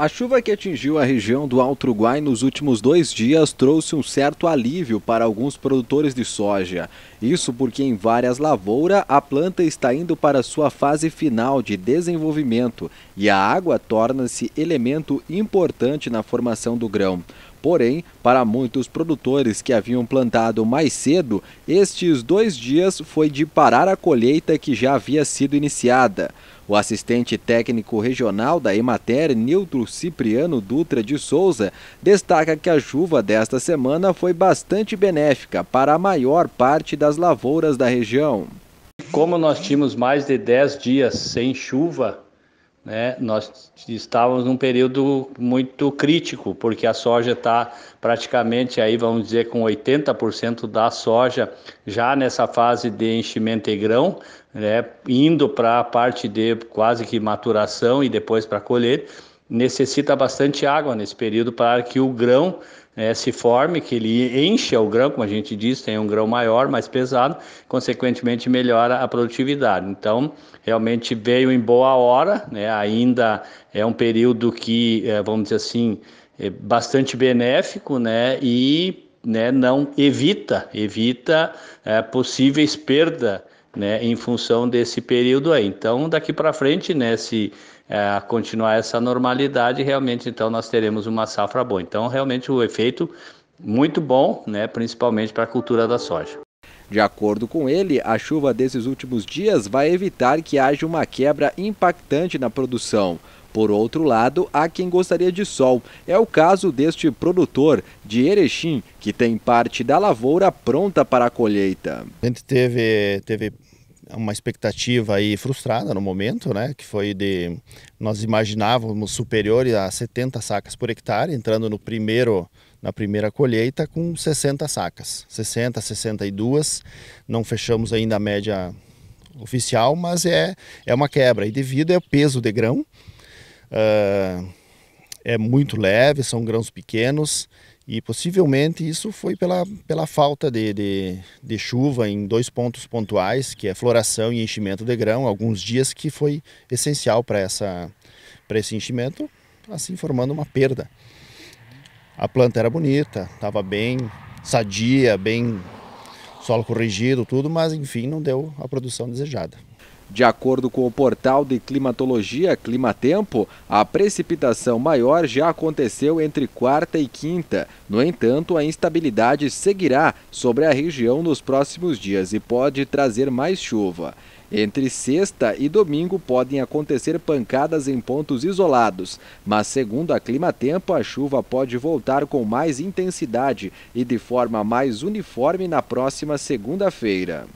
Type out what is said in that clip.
A chuva que atingiu a região do Alto Uruguai nos últimos dois dias trouxe um certo alívio para alguns produtores de soja. Isso porque em várias lavouras a planta está indo para sua fase final de desenvolvimento e a água torna-se elemento importante na formação do grão. Porém, para muitos produtores que haviam plantado mais cedo, estes dois dias foi de parar a colheita que já havia sido iniciada. O assistente técnico regional da Emater, Nilton Cipriano Dutra de Souza, destaca que a chuva desta semana foi bastante benéfica para a maior parte das lavouras da região. Como nós tínhamos mais de 10 dias sem chuva, né, nós estávamos num período muito crítico, porque a soja está praticamente aí, vamos dizer, com 80% da soja já nessa fase de enchimento e grão, né, indo para a parte de quase que maturação e depois para colher necessita bastante água nesse período para que o grão é, se forme, que ele encha o grão, como a gente diz, tem um grão maior, mais pesado, consequentemente melhora a produtividade. Então, realmente veio em boa hora, né, ainda é um período que, é, vamos dizer assim, é bastante benéfico, né, e né, não evita, evita é, possíveis perdas né, em função desse período aí. Então, daqui para frente, né, se é, continuar essa normalidade, realmente então nós teremos uma safra boa. Então, realmente o efeito muito bom, né, principalmente para a cultura da soja. De acordo com ele, a chuva desses últimos dias vai evitar que haja uma quebra impactante na produção. Por outro lado, há quem gostaria de sol. É o caso deste produtor de Erechim, que tem parte da lavoura pronta para a colheita. A gente teve, teve uma expectativa aí frustrada no momento, né? Que foi de nós imaginávamos superior a 70 sacas por hectare, entrando no primeiro na primeira colheita com 60 sacas, 60, 62. Não fechamos ainda a média oficial, mas é é uma quebra e devido ao peso de grão Uh, é muito leve, são grãos pequenos e possivelmente isso foi pela, pela falta de, de, de, chuva em dois pontos pontuais, que é floração e enchimento de grão, alguns dias que foi essencial para esse enchimento, assim formando uma perda. A planta era bonita, estava bem sadia, bem solo corrigido, tudo, mas enfim, não deu a produção desejada. De acordo com o portal de climatologia Climatempo, a precipitação maior já aconteceu entre quarta e quinta. No entanto, a instabilidade seguirá sobre a região nos próximos dias e pode trazer mais chuva. Entre sexta e domingo podem acontecer pancadas em pontos isolados, mas segundo a Climatempo, a chuva pode voltar com mais intensidade e de forma mais uniforme na próxima segunda-feira.